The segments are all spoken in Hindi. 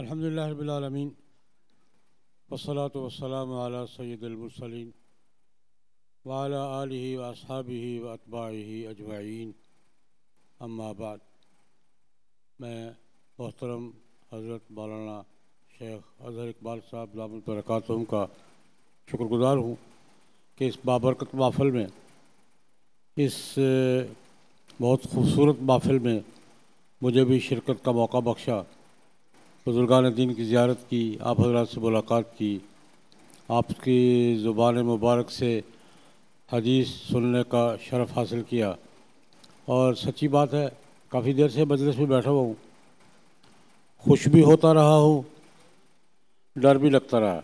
अल्हम्दुलिल्लाह रब्बिल आलमीन वसलात वसलाम अला सैदुलमरसलिन वाला आलि व असहाबी व अतबाही अजवाइन अम्माबाद मैं मोहतरम हज़रत मौलाना शेख अजहर इकबाल साहब दामबरकतम का शुक्रगुज़ार हूँ कि इस बाबरकत महफिल में इस बहुत खूबसूरत महफिल में मुझे भी शिरकत का मौका बख्शा बुजुर्गान दीन की ज्यारत की आप हजरात से मुलाकात की आपकी ज़ुबान मुबारक से हदीस सुनने का शरफ़ हासिल किया और सच्ची बात है काफ़ी देर से मजलिस में बैठा हुआ हूँ खुश भी होता रहा हूँ डर भी लगता रहा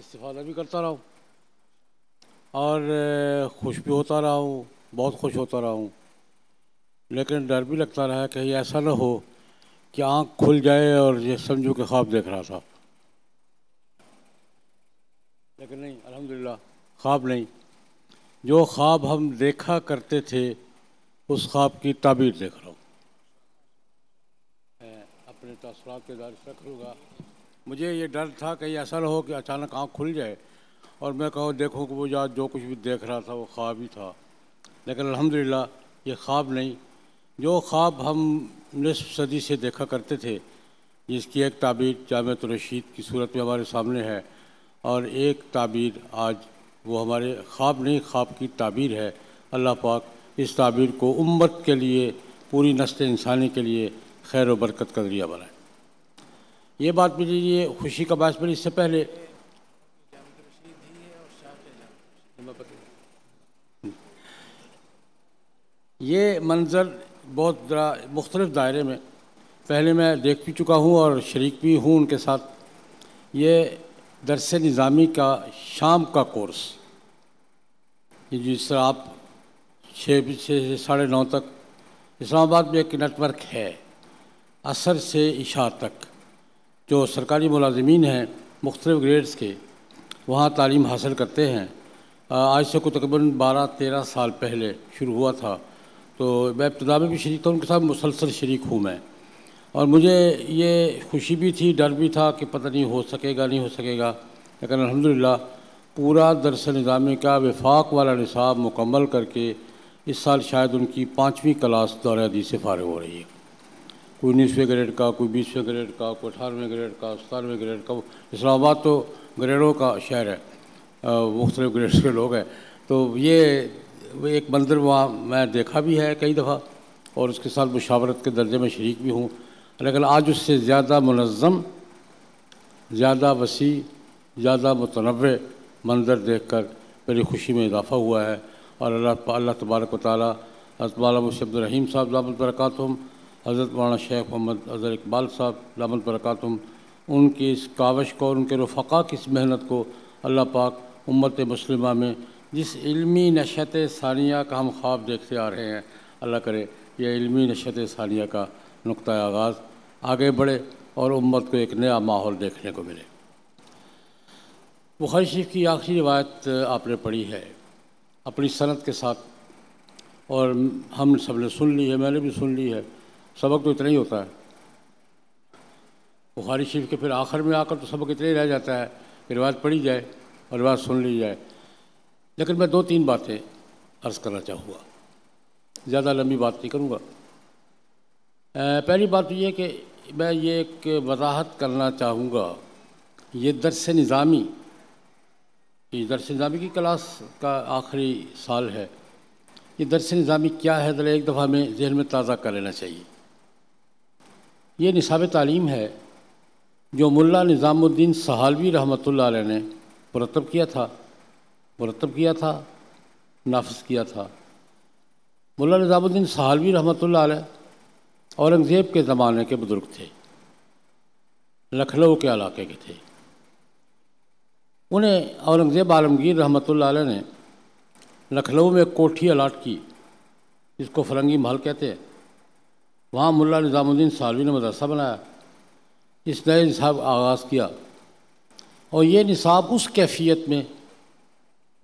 इस्तेफादा भी करता रहा हूँ और खुश भी होता रहा हूँ बहुत खुश होता रहा हूँ लेकिन डर भी लगता रहा कहीं ऐसा ना हो कि आँख खुल जाए और ये समझो कि ख्वाब देख रहा था लेकिन नहीं अल्हम्दुलिल्लाह ख्वाब नहीं जो ख्वाब हम देखा करते थे उस ख्वाब की ताबीर देख रहा हूँ अपने तसरात के दार रख लूँगा मुझे ये डर था कहीं ऐसा ना हो कि अचानक आँख खुल जाए और मैं कहूँ देखूँ कि वो जो कुछ भी देख रहा था वो ख्वाब ही था लेकिन अलहमदिल्ला ये ख्वाब नहीं जो ख्वाब हम नसफ सदी से देखा करते थे जिसकी एक ताबीर जामत रशीद की सूरत में हमारे सामने है और एक ताबीर आज वो हमारे ख्वाब नहीं ख्वाब की ताबीर है अल्लाह पाक इस ताबीर को उम्मत के लिए पूरी नस्ल इंसानी के लिए खैर व बरकत का जरिया बनाए ये बात मेरे लिए खुशी का बास बनी इससे पहले ये मंज़र बहुत मुख्तलिफ़ दायरे में पहले मैं देख भी चुका हूँ और शरीक भी हूँ उनके साथ ये दरस निज़ामी का शाम का कोर्स जिस तरह आप छः से साढ़े नौ तक इस्लामाबाद में एक नेटवर्क है असर से इशा तक जो सरकारी मुलाजमीन हैं मुख्तु ग्रेड्स के वहाँ तालीम हासिल करते हैं आज से को तकरीबन बारह तेरह साल पहले शुरू हुआ था तो मैं इब्तदा में भी शरीक था उनके साथ मुसलसल शरीक हूँ मैं और मुझे ये खुशी भी थी डर भी था कि पता नहीं हो सकेगा नहीं हो सकेगा लेकिन अलहमदिल्ला पूरा दरस निज़ाम का विफाक वाला निसाब मुकम्मल करके इस साल शायद उनकी पाँचवीं क्लास दौरे दी से फारग हो रही है कोई उन्नीसवें ग्रेड का कोई बीसवें ग्रेड का कोई अठारहवें ग्रेड का सतारहवें ग्रेड का इस्लामाबाद तो ग्रेडों का शहर है मुख्तलिफ ग्रेड्स के लोग हैं तो ये एक मंदिर वहाँ मैं देखा भी है कई दफ़ा और उसके साथ मुशावरत के दर्जे में शरीक भी हूँ लेकिन आज उससे ज़्यादा मनज़म ज़्यादा वसी ज़्यादा मतनव़़ मंदिर देख कर मेरी खुशी में इजाफ़ा हुआ है और अल्लाह अल्लाह तबारक ताली हज़रत मुशी अब्दुलरहीम साहब दामद बरक़ात हज़रत मौलाना शेख मोहम्मद अजहर इकबाल साहब दामद बरक़ात उनकी इस कावश को और उनके रफ़ा की इस मेहनत को अल्लाह पाक उम्मत मुसलिमा में जिस इल्मी नशत सानिया का हम ख्वाब देखते आ रहे हैं अल्लाह करे यह इल्मी नशत सानिया का नुक़ आगाज़ आगे बढ़े और उम्मत को एक नया माहौल देखने को मिले बुखारी शरीफ की आखिरी रिवायत आपने पढ़ी है अपनी सनत के साथ और हम सब ने सुन ली है मैंने भी सुन ली है सबक तो इतना ही होता है बुखारी शरीफ के फिर आखिर में आकर तो सबक इतना ही रह जाता है कि रिवायत पढ़ी जाए और रिवायत सुन ली जाए लेकिन मैं दो तीन बातें अर्ज़ करना चाहूँगा ज़्यादा लंबी बात नहीं करूँगा पहली बात तो ये कि मैं ये एक वजाहत करना चाहूँगा ये दरस निज़ामी ये दरस निज़ामी की क्लास का आखिरी साल है ये दरस निज़ामी क्या है ज़रा एक दफ़ा में जहन में ताज़ा कर लेना चाहिए ये निसाब तालीम है जो मुल्ला निज़ामुद्दीन सहालवी रहमत ने मुरतब किया था मुरतब किया था नाफज किया था मुला निज़ामुद्दीन सहालवी रहमत औरंगज़ेब के ज़माने के बुज़ुर्ग थे लखनऊ के इलाके के थे उन्हें औरंगज़ेब आलमगीर रहमत ने लखनऊ में कोठी अलाट की जिसको फरंगी महल कहते हैं वहाँ मुला निज़ामुद्दीन सालवी ने मदरसा बनाया इस नए निसाब आगाज़ किया और ये निसाब उस कैफियत में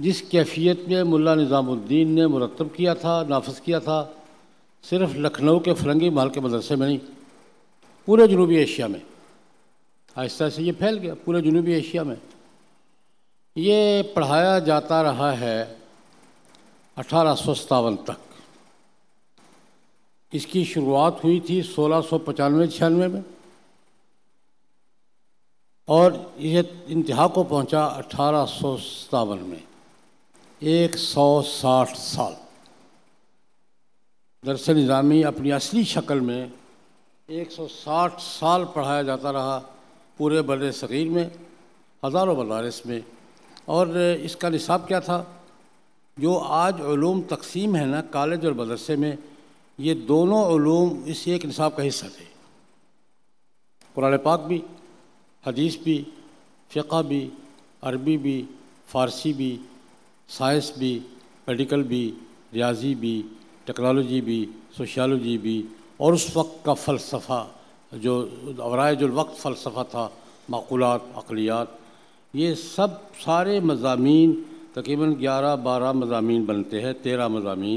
जिस कैफियत में मुल्ला निज़ामुद्दीन ने मुरतब किया था नाफज किया था सिर्फ लखनऊ के फरंगी महल के मदरसे में नहीं पूरे जनूबी एशिया में आहिस्ता आहिस्ता ये फैल गया पूरे जनूबी एशिया में ये पढ़ाया जाता रहा है अठारह सौ सतावन तक इसकी शुरुआत हुई थी सोलह सौ पचानवे छियानवे में और यह इंतहा को पहुंचा अठारह सौ सतावन में एक सौ साठ साल दरअसल निज़ामी अपनी असली शक्ल में 160 साल पढ़ाया जाता रहा पूरे बर सग़ीर में हज़ारों बदारस में और इसका निसाब क्या था जो आज आजूम तकसीम है ना कॉलेज और मदरसे में ये दोनों ूम इस एक निसाब का हिस्सा थे कुरान पाक भी हदीस भी फ़िका भी अरबी भी फ़ारसी भी साइंस भी मेडिकल भी रियाजी भी टेक्नोलॉजी भी सोशलॉजी भी और उस वक्त का फ़लसफ़ा जो अवरायजुलवक्त फ़लसफ़ा था माकूलत अकलियात ये सब सारे मजामी तकरीबन ग्यारह बारह मजामी बनते हैं तेरह मजामी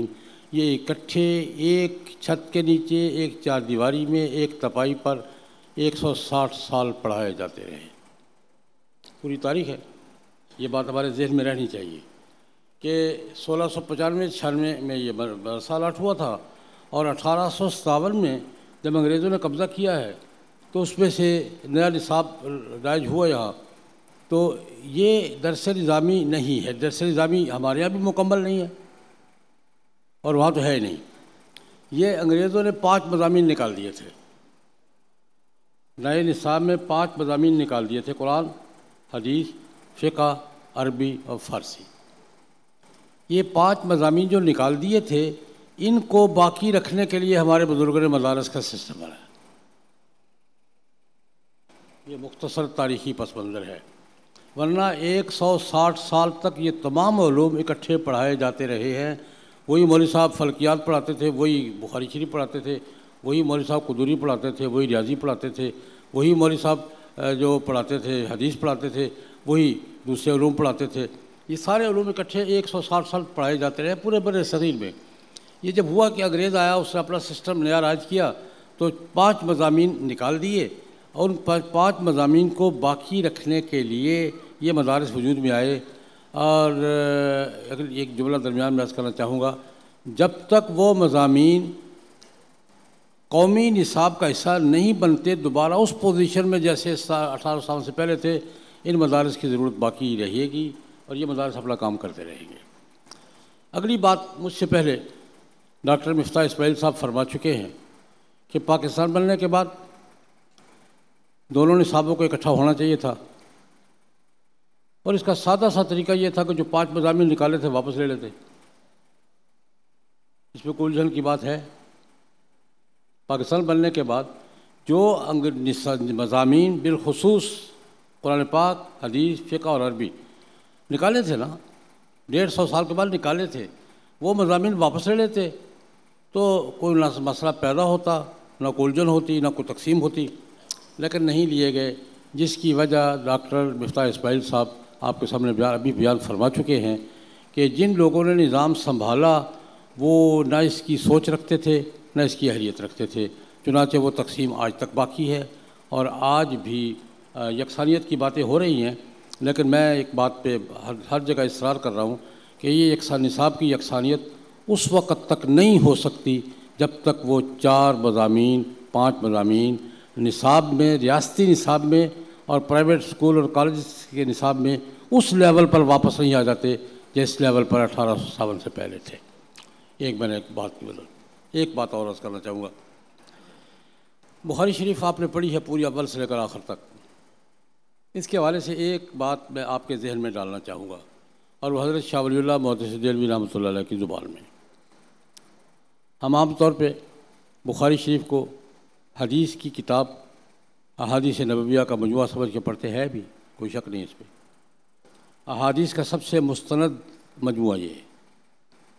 ये इकट्ठे एक छत के नीचे एक चार दीवारी में एक तपाई पर 160 साल पढ़ाए जाते रहे पूरी तारीख है ये बात हमारे जहन में रहनी चाहिए कि सोलह सौ पचानवे छियानवे में ये बरसालाट हुआ था और अठारह सौ सतावन में जब अंग्रेज़ों ने कब्ज़ा किया है तो उसमें से नया निसाब राइज हुआ यहाँ तो ये दरस निज़ामी नहीं है दरस निज़ामी हमारे यहाँ भी मुकम्मल नहीं है और वहाँ तो है ही नहीं ये अंग्रेज़ों ने पाँच मजामी निकाल दिए थे नए निसाब में पाँच मजामी निकाल दिए थे कुरान हदीस फ़िका अरबी और फ़ारसी ये पांच मजामी जो निकाल दिए थे इनको बाकी रखने के लिए हमारे बुज़ुर्ग ने मदारस का सिस्टम बनाया ये मुख्तसर तारीखी पस मंज़र है वरना 160 साल तक ये तमाम ूम इकट्ठे पढ़ाए जाते रहे हैं वही मौल साहब फलकियात पढ़ाते थे वही बुखारी शरीफ पढ़ाते थे वही मौल साहब कदूरी पढ़ाते थे वही रियाजी पढ़ाते थे वही मौल साहब जो पढ़ाते थे हदीस पढ़ाते थे वही दूसरे ूम पढ़ाते थे ये सारे ूम इकट्ठे एक सौ साठ साल पढ़ाए जाते रहे पूरे बड़े शरीर में ये जब हुआ कि अंग्रेज़ आया उसने अपना सिस्टम नया राज किया तो पाँच मजामी निकाल दिए और उन पाँच मजामी को बाकी रखने के लिए ये मदारस वजूद में आए और अगर एक जुमला दरमियान में अर्ज़ करना चाहूँगा जब तक वो मजामी कौमी निसाब का हिस्सा नहीं बनते दोबारा उस पोजीशन में जैसे अठारह साल से पहले थे इन मदारस की ज़रूरत बाकी रहेगी और ये मदारस अपना काम करते रहेंगे अगली बात मुझसे पहले डॉक्टर मुफ्ता इसमाइल साहब फरमा चुके हैं कि पाकिस्तान बनने के बाद दोनों निसाबों को इकट्ठा होना चाहिए था और इसका सादा सा तरीका ये था कि जो पांच मजामी निकाले थे वापस ले लेते इसमें कोई उलझन की बात है पाकिस्तान बनने के बाद जो मजामी बिलखसूस कुरान पाक हदीस फ़िका और अरबी निकाले थे ना डेढ़ सौ साल के बाद निकाले थे वो मजामी वापस ले लेते तो कोई ना मसला पैदा होता ना उलझन होती ना कोई तकसीम होती लेकिन नहीं लिए गए जिसकी वजह डॉक्टर मफ्ता इसमाइल साहब आपके सामने बयान अभी बयान फरमा चुके हैं कि जिन लोगों ने निज़ाम संभाला वो ना इसकी सोच रखते थे ना इसकी अहलियत रखते थे चुनाचे वो तकसीम आज तक बाकी है और आज भी यकसानियत की बातें हो रही हैं लेकिन मैं एक बात पे हर हर जगह इसरार कर रहा हूँ कि ये यकसा निसाब की यकसानियत उस वक़्त तक नहीं हो सकती जब तक वो चार मजामी पाँच मजामी निसाब में रियाती निसाब में और प्राइवेट स्कूल और कॉलेज के निसाब में उस लेवल पर वापस नहीं आ जाते जिस लेवल पर अठारह सौ सावन से पहले थे एक मैंने एक बात बोला मतलब, एक बात और अर्ज़ करना चाहूँगा बुखारी शरीफ आपने पढ़ी है पूरी अव्वल से लेकर आखिर तक इसके हवाले से एक बात मैं आपके जहन में डालना चाहूँगा और वह हज़रत शाह वली मोहतमी रहमत की ज़ुबान में हम आम तौर पर बुखारी शरीफ को हदीस की किताब अहादीस नबिया का मजमु समझ के पढ़ते हैं भी कोई शक नहीं इस पर अहादीस का सबसे मुस्तंद मजमू ये है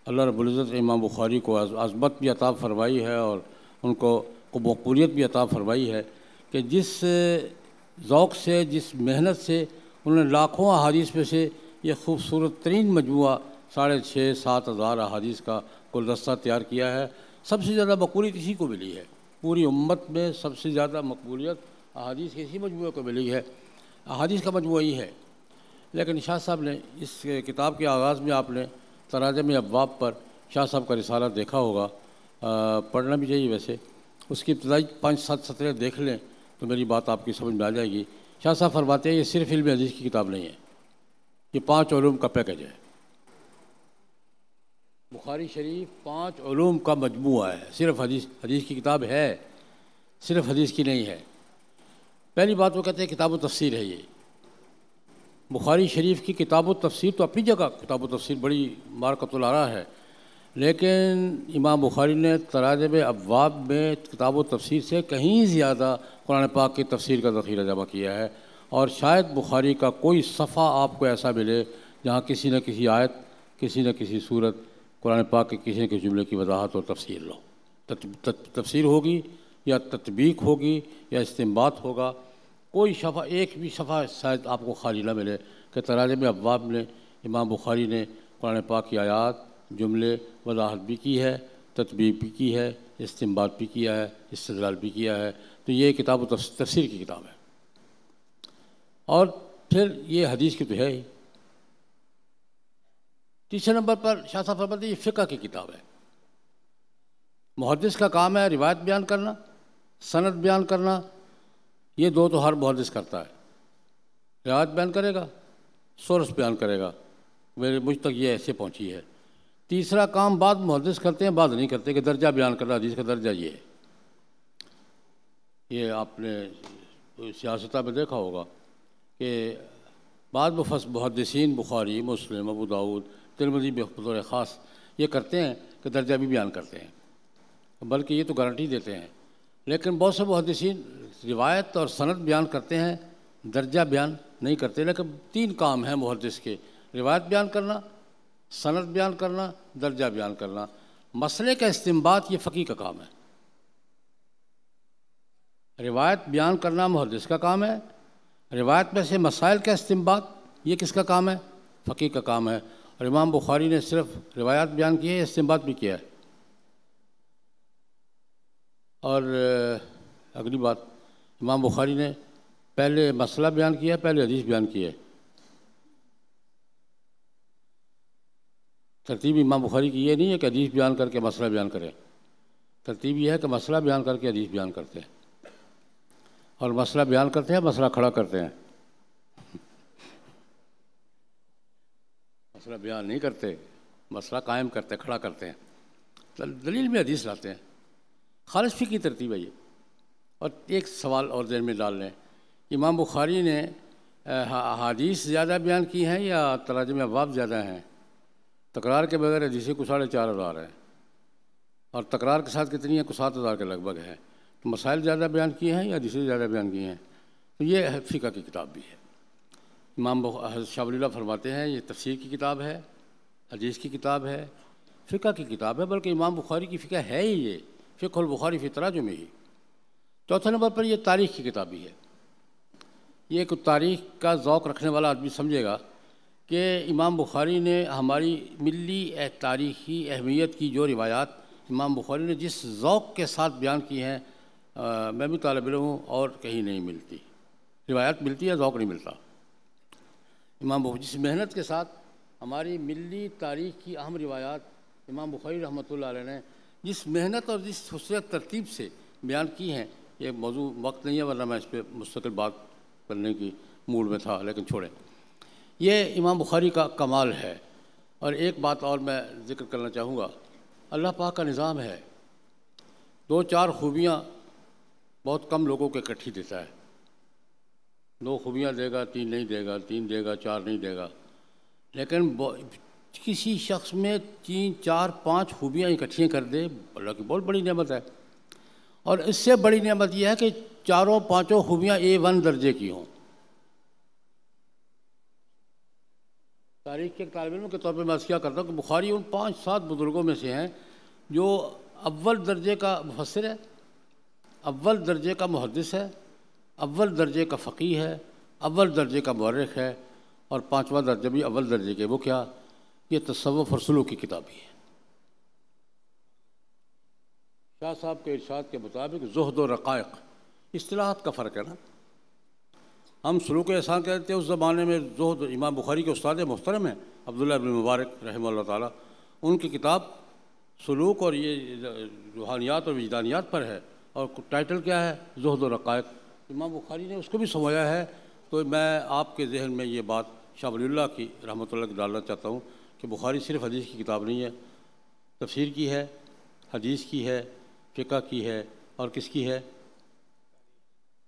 अल्लाह रबुल्ज़त इमाम बुखारी को अजमत भी अताब फरमाई है और उनको मकबूलियत भी अताब फरमाई है कि जिस ओक से जिस मेहनत से उन्होंने लाखों अहादीस में से यह खूबसूरत तरीन मजमू साढ़े छः सात हज़ार अहादीस का गुलदस्ता तैयार किया है सबसे ज़्यादा मकबूलियत इसी को मिली है पूरी उम्मत में सबसे ज़्यादा मकबूलियत अहादीस के इसी मजमू को मिली है अहादीस का मजमू ही है लेकिन शाह साहब ने इस किताब के आगाज़ में आपने तराजम अबाब पर शाह साहब का रिसाला देखा होगा आ, पढ़ना भी चाहिए वैसे उसकी इब्तदाई पाँच सात सतरें देख लें तो मेरी बात आपकी समझ में आ जाएगी शाह साहब फरमाते हैं ये सिर्फ इल्म अजीज़ की किताब नहीं है ये पाँच ओलूम का पैकेज है बुखारी शरीफ पाँच ओलूम का मजमू है सिर्फ हदीस हदीस की किताब है सिर्फ हदीस की नहीं है पहली बात वो कहते हैं किताब तफसीर है ये बुखारी शरीफ की किताब तफसीर तो अपनी जगह किताब तफसीर बड़ी मारकतुलारा है लेकिन इमाम बुखारी ने तराजब अबाब में किताब तफसीर से कहीं ज़्यादा कुरान पाक की तफसीर का ज़ख़ीरा जमा किया है और शायद बुखारी का कोई सफ़ा आपको ऐसा मिले जहाँ किसी न किसी आयत किसी न किसी सूरत कुरान पाक के किसी न किसी जुमले की वजाहत और तफसीर लो तफसीर होगी या तदबीक होगी या इस्तेमाल होगा कोई शफ़ा एक भी शफ़ा शायद आपको खाली ना मिले कि तराज अबाब ने इमाम बुखारी ने कुरान पाक की आयात जुमले वजाहत भी की है तदबीर भी की है इस्तेमाल भी किया है इस्तलाल भी किया है तो ये किताब तफसीर की किताब है और फिर ये हदीस की तो है ही तीसरे नंबर पर शाह साहब फरमाते ये फ़िका की किताब है मुहदस का काम है रिवायत बयान करना सनत बयान करना ये दो तो हर मुहदस करता है रिवायत बयान करेगा सोर्स बयान करेगा मेरे मुझ तक ये ऐसे पहुंची है तीसरा काम बाद मुहदस करते हैं बाद नहीं करते कि दर्जा बयान करना हदीस का दर्जा ये है ये आपने सियासत में देखा होगा कि बाद मुहदसिन बुखारी मुस्लिम अबू दाऊद तिरमदी बतौर ख़ास ये करते हैं कि दर्जा भी बयान करते हैं बल्कि ये तो गारंटी देते हैं लेकिन बहुत से मुहदसिन रिवायत और सनत बयान करते हैं दर्जा बयान नहीं करते लेकिन तीन काम हैं मुहदस के रिवायत बयान करना सनत बयान करना दर्जा बयान करना मसले का इस्तेमाल ये फ़कीर का काम है रिवायत बयान करना मुहदस का काम है रिवायत में से मसाइल का इस्तेमाल ये किसका काम है फ़कीर का काम है और इमाम बुखारी ने सिर्फ रिवायात बयान की है इस्तेमाल भी किया है और अगली बात इमाम बुखारी ने पहले मसला बयान किया पहले हदीस बयान किया है तरतीब इमाम बुखारी की ये नहीं है कि हदीस बयान करके मसला बयान करें तरतीब यह है कि मसला बयान करके हदीस बयान करते हैं और मसला बयान करते हैं मसला खड़ा करते हैं मसला बयान नहीं करते मसला कायम करते खड़ा करते हैं दलील में हदीस लाते हैं खालसफी की तरतीब है ये और एक सवाल और देर में डाल लें इमाम बुखारी ने हदीस ज़्यादा बयान की हैं या तराजम अबाब ज़्यादा हैं तकरार के बगैर हदीसी को साढ़े चार हज़ार है और तकरार के साथ कितनी है को सात हज़ार के लगभग है तो मसाइल ज़्यादा बयान किए हैं या हदीसी ज़्यादा बयान किए हैं तो ये फ़िका की किताब भी है इमाम शाह फरमाते हैं ये तफसीर की किताब है अजीज़ की किताब है फ़िका की किताब है बल्कि इमाम बुखारी की फ़िका है ही ये फ़िकल बुखारी फितरा जो में ही चौथे नंबर पर यह तारीख़ की किताब भी है ये एक तारीख़ का ओक़ रखने वाला आदमी समझेगा कि इमाम बुखारी ने हमारी मिली तारीख़ी अहमियत की जो रिवायात इमाम बुखारी ने जिस ओक़ के साथ बयान की हैं मैं भी तालब हूँ और कहीं नहीं मिलती रिवायात मिलती है ओक़ नहीं मिलता इमाम बुखारी जिस मेहनत के साथ हमारी मिली तारीख़ की अहम रिवायात इमाम बुखारी रहमत ने जिस मेहनत और जिस हुसन तरतीब से बयान की हैं ये मौजू वक्त नहीं है वरना मैं इस पर मुस्तकिल बात करने की मूड में था लेकिन छोड़ें ये इमाम बुखारी का कमाल है और एक बात और मैं ज़िक्र करना चाहूँगा अल्लाह पाक का निज़ाम है दो चार खूबियाँ बहुत कम लोगों को इकट्ठी देता है दो खूबियाँ देगा तीन नहीं देगा तीन देगा चार नहीं देगा लेकिन किसी शख्स में तीन चार पांच खूबियाँ इकट्ठी कर दे अल्लाह की बहुत बड़ी नेमत है और इससे बड़ी नेमत यह है कि चारों पांचों खूबियाँ ए वन दर्जे की हों तारीख के तालब के तौर पर मैं क्या करता हूँ कि बुखारी उन पाँच सात बुज़ुर्गों में से हैं जो अव्वल दर्जे का मुफसर है अव्वल दर्जे का मुहदस है अव्वल दर्जे का फ़कीह है अव्वल दर्जे का मौरख है और पाँचवा दर्जा भी अव्वल दर्जे के वो क्या ये तसवफ़ और सलूक की किताबी है शाह साहब के इर्शाद के मुताबिक जहद व रक़ायक असलाहत का फ़र्क है ना हम सलूक एहसान कहते हैं उस ज़माने में जो इमाम बुखारी के उस्ताद मुहतरम हैं अब्दुल्ला अबिन मुबारक रहम ताली उनकी किताब सलूक और ये रूहानियात और विजदानियात पर है और टाइटल क्या है जहद रक़ायक इमाम बुखारी ने उसको भी समझाया है तो मैं आपके जहन में ये बात शाहबली की रहमत की डालना चाहता हूँ कि बुखारी सिर्फ हदीस की किताब नहीं है तफसीर की है हदीस की है फ़िका की है और किसकी है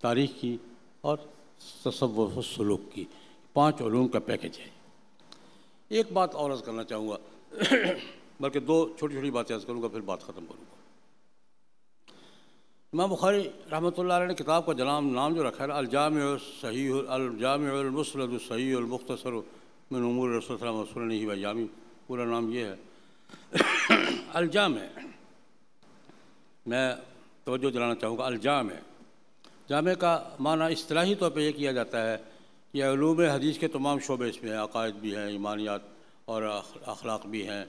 तारीख़ की और तसव्वुफ सलूक की पांच पाँचों का पैकेज है एक बात और अर्ज़ करना चाहूँगा बल्कि दो छोटी छोटी बातें अर्ज़ करूँगा फिर बात ख़त्म करूँगा इमाम बुखारी रहमत ने किताब का जनाम नाम जो रखा है अलजाम सही अलजाम सही अलमुख्तसर मिन उमूर रसोल भाई जामी पूरा नाम ये है अलजाम है मैं तोजो दिलाना चाहूँगा अलजाम है जामे का माना असलाही तौर पर यह किया जाता है कि ूम हदीस के तमाम शोबे इसमें अकायद भी हैं ईमानियात और अखलाक भी हैं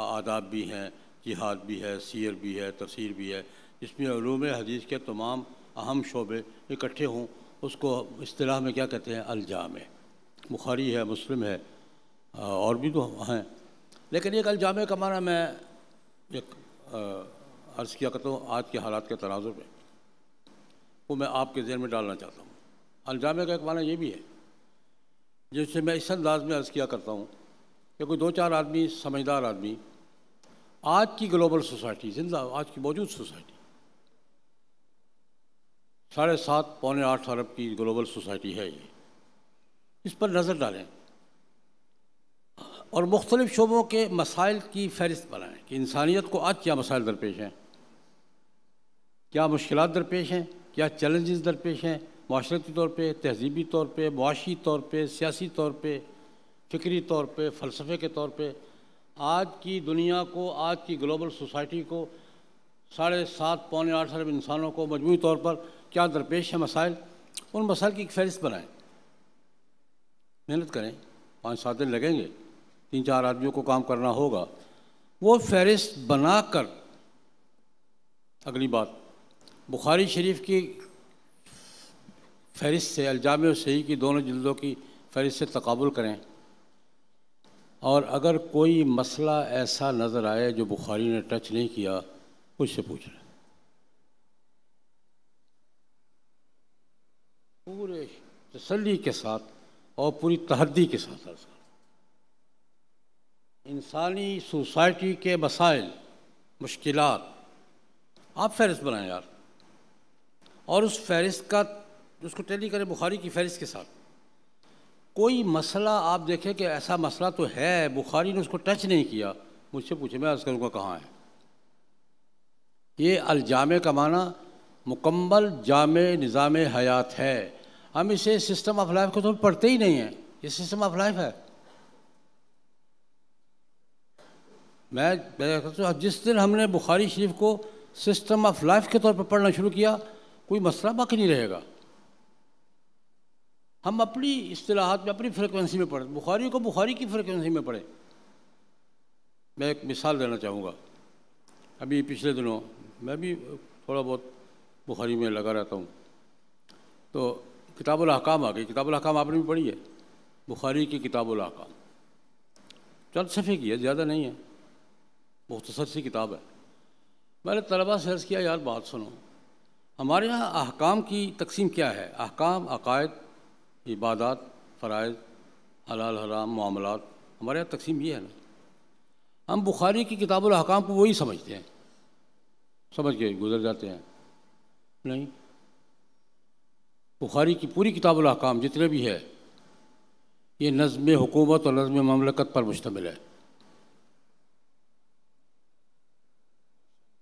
आदाब भी हैं जिहाद भी है सीर भी है तफसीर भी है इसमें ूम हदीस के तमाम अहम शोबे इकट्ठे हों उसको असलाह में क्या कहते हैं अलजाम बुखारी है मुस्लिम है और भी तो हैं लेकिन एक अलजामे का माना मैं एक अर्ज़ किया करता हूँ आज के हालात के तनाजुर में वो मैं आपके जहन में डालना चाहता हूँ अलजामे का एक माना ये भी है जिससे मैं इस अंदाज में अर्ज़ किया करता हूँ कि कोई दो चार आदमी समझदार आदमी आज की ग्लोबल सोसाइटी जिंदा आज की मौजूद सोसाइटी साढ़े सात पौने आठ अरब की ग्लोबल सोसाइटी है ये इस पर नज़र डालें और मुख्तलिफ़ शोबों के मसाइल की फहरिस्त बनाएं कि इंसानियत को आज क्या मसाइल दरपेश हैं क्या मुश्किल दरपेश हैं क्या चैलेंजेस दरपेश हैं माशरती तौर पर तहजीबी तौर पर मुआशी तौर पर सियासी तौर पर फ़िक्री तौर पर फ़लसफ़े के तौर पर आज की दुनिया को आज की ग्लोबल सोसाइटी को साढ़े सात पौने आठ अरब इंसानों को मजमू तौर पर क्या दरपेश है मसाइल उन मसाइल की एक फहरिस्त बनाएँ मेहनत करें पाँच सात दिन लगेंगे तीन चार आदमियों को काम करना होगा वो फहरिस्त बना कर अगली बात बुखारी शरीफ की फहरिस्त से अल्जाम सही की दोनों जल्दों की फहरिस्त से तकबुल करें और अगर कोई मसला ऐसा नज़र आए जो बुखारी ने टच नहीं किया उससे पूछ रहे पूरे तसली के साथ और पूरी तहदी के साथ इंसानी सोसाइटी के मसाइल मुश्किल आप फहरिस्त बनाएं यार और उस फहरिस्त का उसको टैली करें बुखारी की फहरिस्त के साथ कोई मसला आप देखें कि ऐसा मसला तो है बुखारी ने उसको टच नहीं किया मुझसे पूछे मैं अर्ज़ करूँगा कहाँ है ये अलजामे का माना मुकम्मल जाम निज़ाम हयात है हम इसे सिस्टम ऑफ लाइफ को तो पढ़ते ही नहीं हैं ये सिस्टम ऑफ लाइफ है मैं जिस दिन हमने बुखारी शरीफ को सिस्टम ऑफ लाइफ के तौर पर पढ़ना शुरू किया कोई मसला बाकी नहीं रहेगा हम अपनी असलाहत में अपनी फ्रिक्वेंसी में पढ़ें बुखारी को बुखारी की फ्रिक्वेंसी में पढ़ें मैं एक मिसाल देना चाहूँगा अभी पिछले दिनों मैं भी थोड़ा बहुत बुखारी में लगा रहता हूँ तो किताब अहकाम आ गई किताब अहकाम आपने भी पढ़ी है बुखारी की किताब अहकाम चल सफ़े की है ज़्यादा नहीं है मुख्तसर सी किताब है मैंने तलबा से अर्ज़ किया यार बात सुनो हमारे यहाँ अहकाम की तकसीम क्या है अहकाम अकायद इबादत फ़रज़ हलाल हराम मामला हमारे यहाँ तकसीम ये है ना हम बुखारी की किताबुलहकाम को वही समझते हैं समझ के गुजर जाते हैं नहीं बुखारी की पूरी किताबुलहकाम जितने भी है ये नज़म हुकूमत और नज़म ममलकत पर मुश्तमिल है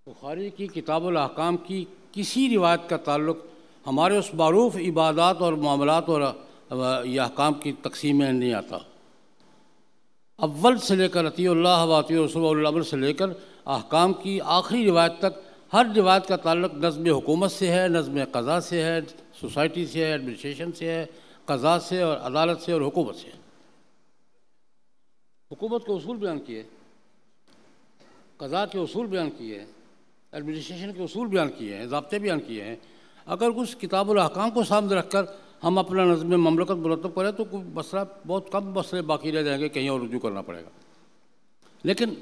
बुखारी की किताबुलहकाम की किसी रिवायत का ताल्लुक हमारे उस मरूफ इबादत और मामलात और अहकाम की तकसीम में नहीं आता अव्वल से लेकर अतील्ला रसूल से लेकर अहकाम की आखिरी रिवायत तक हर रिवायत का ताल्लुक नज़म हुकूमत से है नज़म कज़ा से है सोसाइटी से है एडमिनिस्ट्रेशन से है कज़ा से और अदालत से और हुकूमत से हुकूमत के असूल बयान किए कज़ा के असूल बयान किए हैं एडमिनिस्ट्रेशन के असूल बयान किए हैं जबते बयान किए हैं अगर उस किताबुलहकाम को सामने रख कर हम अपना नजम ममलकत मुरतब करें तो मसला बहुत कम मसले बाकी रह जाएंगे कहीं और रजू करना पड़ेगा लेकिन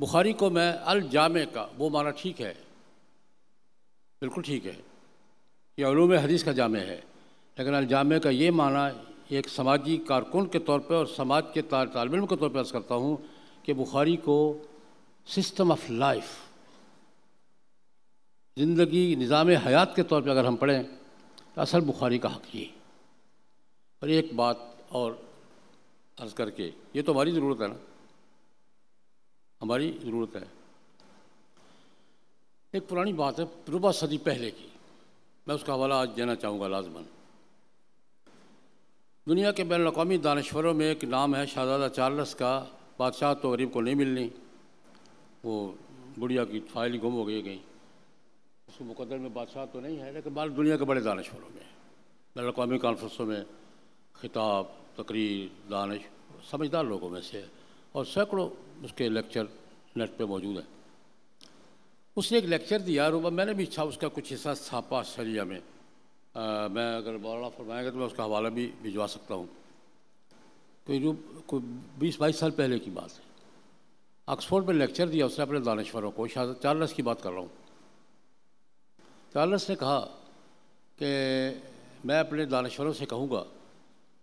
बुखारी को मैं अल जामे का वो माना ठीक है बिल्कुल ठीक है ये ूम हदीस का जामे है लेकिन अल जामे का ये माना एक समाजी कारकुन के तौर पर और समाज के तालब के तौर पर अर्ज़ करता हूँ कि बुखारी को सिस्टम ऑफ लाइफ ज़िंदगी निज़ाम हयात के तौर पर अगर हम पढ़ें तो असल बुखारी का हक़ ये पर एक बात और अर्ज़ करके ये तो हमारी ज़रूरत है ना हमारी ज़रूरत है एक पुरानी बात है रुबा सदी पहले की मैं उसका हवाला आज देना चाहूँगा लाजमन दुनिया के बैन अवी दानश्वरों में एक नाम है शहजादा चार्लस का बादशाह तो गरीब को नहीं मिलनी वो बुढ़िया की फाइल गुम हो गई गई उसको मुकदर में बादशाह तो नहीं है लेकिन बाल दुनिया के बड़े दानश्वरों में बैन अवी कॉन्फ्रेंसों में खिताब तकरीर दानश समझदार लोगों में से और सैकड़ों उसके लेक्चर नेट पे मौजूद हैं उसने एक लेक्चर दिया रूबा मैंने भी इच्छा उसका कुछ हिस्सा छापा शरिया में आ, मैं अगर मौलाना फरमाएगा तो मैं उसका हवाला भी भिजवा सकता हूँ कोई जो कोई बीस बाईस साल पहले की बात है ऑक्सफोर्ड में लेक्चर दिया उसने अपने दानश्वरों को शायद चार्लस की बात कर रहा हूँ चार्लस तो ने कहा कि मैं अपने दानश्वरों से कहूँगा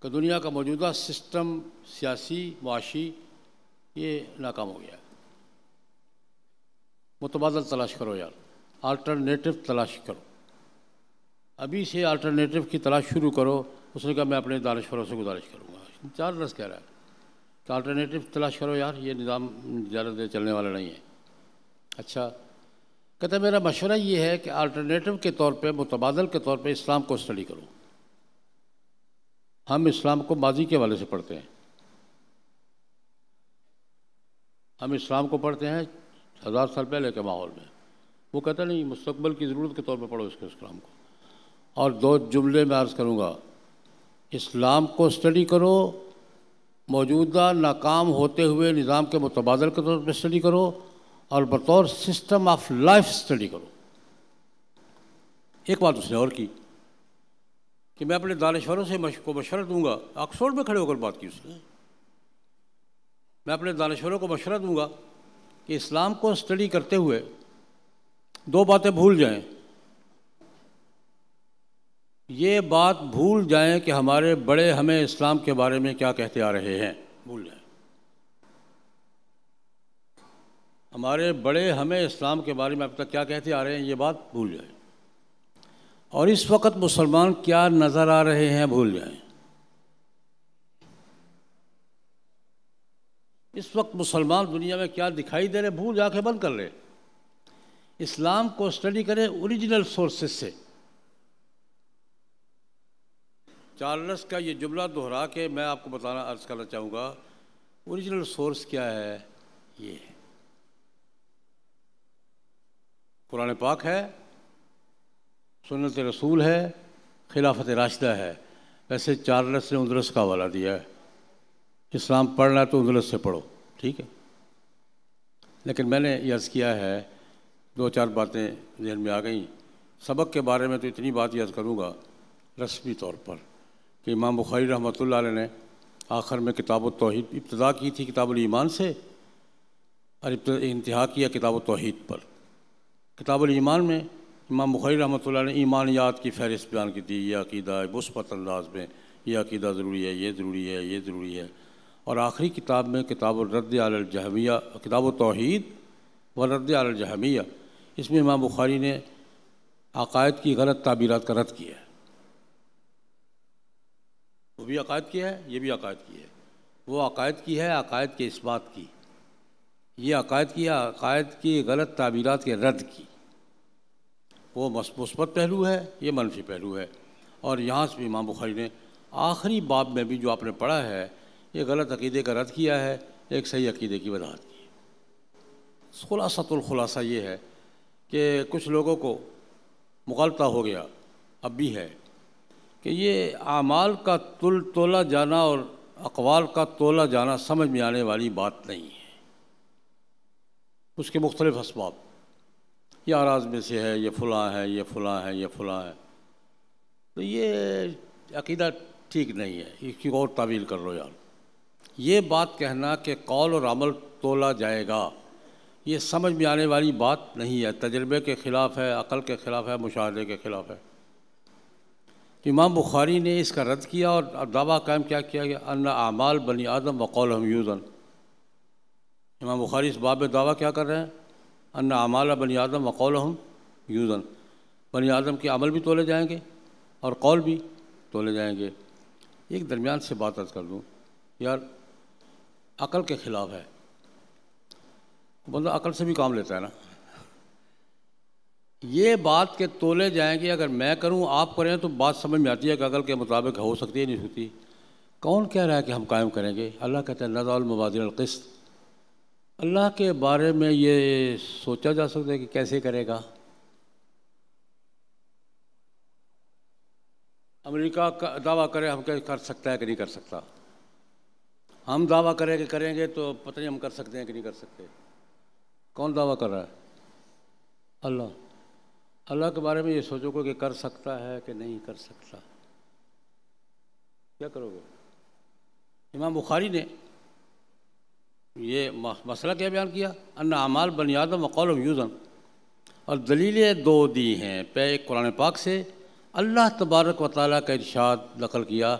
कि दुनिया का मौजूदा सिस्टम सियासी मुआशी ये नाकाम हो गया मुतबाद मुतबादल तलाश करो यार आल्टरनेटिव तलाश करो अभी से आल्टरनेटिव की तलाश शुरू करो उसने कहा मैं अपने दानश्वरों से गुजारिश करूँगा चार्लस कह रहा है तो आल्टरनेटिव तलाश करो यार ये निज़ाम ज़्यादा देर चलने वाला नहीं है अच्छा कहते मेरा मशवरा ये है कि अल्टरनेटिव के तौर पे मुतबादल के तौर पे इस्लाम को स्टडी करो हम इस्लाम को माजी के वाले से पढ़ते हैं हम इस्लाम को पढ़ते हैं हज़ार साल पहले के माहौल में वो कहता नहीं मुस्तबल की ज़रूरत के तौर पर पढ़ो इसके इस्लाम को और दो जुमले में अर्ज़ करूँगा इस्लाम को स्टडी करो मौजूदा नाकाम होते हुए निज़ाम के मुतबादल के तौर पर स्टडी करो और बतौर सिस्टम ऑफ लाइफ स्टडी करो एक बात उसने और की कि मैं अपने दानश्वरों से मश, को मशवरा दूंगा ऑक्सफोर्ड में खड़े होकर बात की उसने मैं अपने दानश्वरों को मशवरा दूंगा कि इस्लाम को स्टडी करते हुए दो बातें भूल जाएं ये बात भूल जाएं कि हमारे बड़े हमें इस्लाम के बारे में क्या कहते आ रहे हैं भूल जाएं हमारे बड़े हमें इस्लाम के बारे में अब तक क्या कहते आ रहे हैं ये बात भूल जाए और इस वक्त मुसलमान क्या नज़र आ रहे हैं भूल जाए इस वक्त मुसलमान दुनिया में क्या दिखाई दे रहे भूल जाके बंद कर ले इस्लाम को स्टडी करें ओरिजिनल सोर्सेस से चार्लस का ये जुमला दोहरा के मैं आपको बताना अर्ज करना चाहूँगा ओरिजिनल सोर्स क्या है ये है कुरान पाक है सुनत रसूल है खिलाफत राशदा है वैसे चार्लस ने उदरस का हवाला दिया है इस्लाम पढ़ना है तो उदरस से पढ़ो ठीक है लेकिन मैंने यर्ज़ किया है दो चार बातें जहन में आ गई सबक के बारे में तो इतनी बात याद करूँगा रस्मी तौर पर कि इमाम बुखारी रहमत ने आखिर में किताब तोहद इब्तदा की थी किताब ईमान से और इंतहा किया किताब तोहद पर किताबल ईमान में इमाम बुखारी रहमत ने ईमानियात की फहरिस्त बयान की थी यह अकीदा है मुस्बत अंदाज में यह अकीदा ज़रूरी है ये ज़रूरी है ये ज़रूरी है और आखिरी किताब में किताब रद्द आलजहमिया किताब तोहद व रद्द आलजहमिया इसमें इमाम बुखारी ने अकायद की गलत ताबीरत का रद्द किया है वो भी अकायद की है ये भी अकायद की है वो अकायद की है अकायद के इस बात की ये अकायद की अकायद की गलत ताबीरत के रद्द की वो मुस्बत पहलू है ये मनफी पहलू है और यहाँ से इमाम बुखारी ने आखिरी बाब में भी जो आपने पढ़ा है ये गलत अकीदे का रद्द किया है एक सही अकीदे की वजाहत की खुलासतुलखुलासा ये है कि कुछ लोगों को मुखालता हो गया अब भी है कि ये आमाल का तुल तोला जाना और अकवाल का तोला जाना समझ में आने वाली बात नहीं है उसके मुख्तलिफ़ इसबाब ये आराज में से है ये फुला है ये फुला है ये फुला है तो ये अकीदा ठीक नहीं है इसकी और तावील कर लो यार ये बात कहना कि कौल और अमल तोला जाएगा ये समझ में आने वाली बात नहीं है तजर्बे के ख़िलाफ़ है अक़ल के ख़िलाफ़ है मुशाहदे के ख़िलाफ़ है इमाम बुखारी ने इसका रद्द किया और दावा कायम क्या किया कि अन आमाल बनी आदम वकौल हम यूज़न इमाम बुखारी इस बाब में दावा क्या कर रहे हैं अन अमाल बनी आदम वकौल हम यूज़न बनी आदम के अमल भी तोले जाएंगे और कौल भी तोले जाएंगे एक दरमियान से बात अर्ज कर दूँ यार अकल के ख़िलाफ़ है बंदा अकल से भी काम लेता है ना ये बात के तोले जाएंगे अगर मैं करूं आप करें तो बात समझ में आती है कि अकल के मुताबिक हो सकती है नहीं होती कौन कह रहा है कि हम कायम करेंगे अल्लाह कहते हैं नज़ाल मुबादिल किस्त अल्लाह के बारे में ये सोचा जा सकता है कि कैसे करेगा अमेरिका का दावा करे हम क्या कर सकता है कि नहीं कर सकता हम दावा करें कि करेंगे तो पता नहीं हम कर सकते हैं कि नहीं कर सकते कौन दावा कर रहा है अल्लाह अल्लाह के बारे में ये सोचोगे कि कर सकता है कि नहीं कर सकता क्या करोगे इमाम बुखारी ने ये मसला क्या बयान किया अन्ना बनियाद मकौल यूज़न और दलीलें दो दी हैं पे एक कुरान पाक से अल्लाह तबारक व ताली का इरशाद दखल किया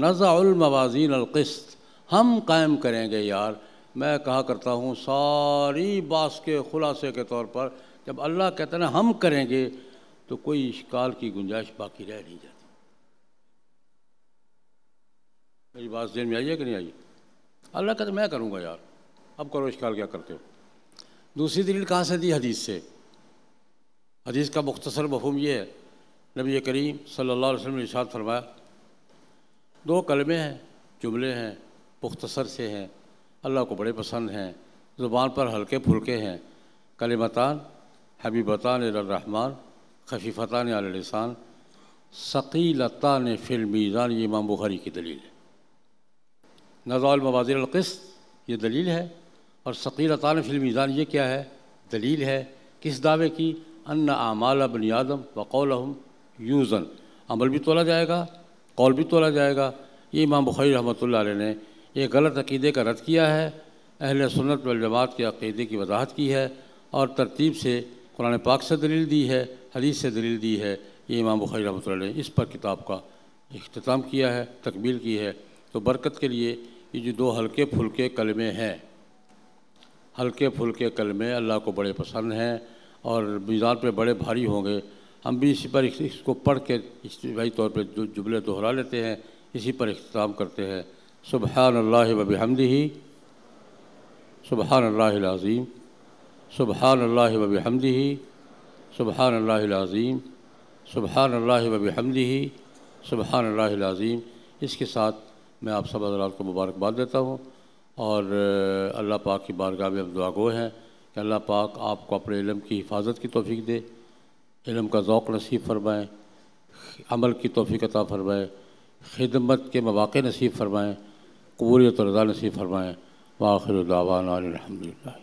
नज़ाउलमवाजीन अलक़स्त हम कायम करेंगे यार मैं कहा करता हूँ सारी बास के खुलासे के तौर पर जब अल्लाह कहते ना हम करेंगे तो कोई इश्काल की गुंजाइश बाकी रह नहीं जाती मेरी बात जेन में आई है कि नहीं आई अल्लाह कहते मैं करूँगा यार अब करो इश्काल क्या करते हो दूसरी दलील कहाँ से दी हदीस से हदीस का मुख्तसर मफहम यह है नबी करीम सल्ला वसम ने इशाद फरमाया दो कलमे हैं जुमले हैं मुख्तसर से हैं अल्लाह को बड़े पसंद हैं ज़ुबान पर हल्के फुलके हैं कलमतान हबीबतान रहमान खफीफतान आलसान फिल फिल्मीज़ान ये इमाम बुखारी की दलील है नज़ाल मवाजिर ये दलील है और सकीर तान फिल्मीज़ान ये क्या है दलील है किस दावे की अन आमाल व कौल वकौल यूज़न अमल भी तोला जाएगा कौल भी तोला जाएगा ये इमाम बुखारी रहमत ने यह गलत अकीदे का रद्द किया है अहल सुनत वजमात के अकीदे की वजाहत की है और तरतीब से कुरान पाक से दलील दी है हदीस से दलील दी है ये इमाम बुखारी रहमत ने इस पर किताब का अख्ताम किया है तकबील की है तो बरकत के लिए ये जो दो हल्के फुलके कलमे हैं हल्के कल कलमे अल्लाह को बड़े पसंद हैं और मीज़ान पे बड़े भारी होंगे हम भी इसी पर इसको पढ़ के इसी तौर पर जुमले दोहरा लेते हैं इसी पर अख्ताम करते हैं सुबह अल्लाह वबहमदी सुबह अल्लाज़ीम सुबहान अल्लाह वबहमदी सुबहान अल्लाज़ीम सुबह अल्लाह वबहमदी सुबहान अल्लाज़ीम इसके साथ मैं आप सब हजरात को मुबारकबाद देता हूँ और अल्लाह पाक की बारगाह में हम दुआ गो हैं कि अल्लाह पाक आपको अपने इलम की हिफाजत की तोफ़ी दे इलम का ौक़ नसीब फरमाएँ अमल की तोफ़ी फरमाएँ खिदमत के मौाक़ नसीब फरमाएँ कबूलियत रजा नसीब फरमाएँ वाखिर दावान अलहमदिल्ला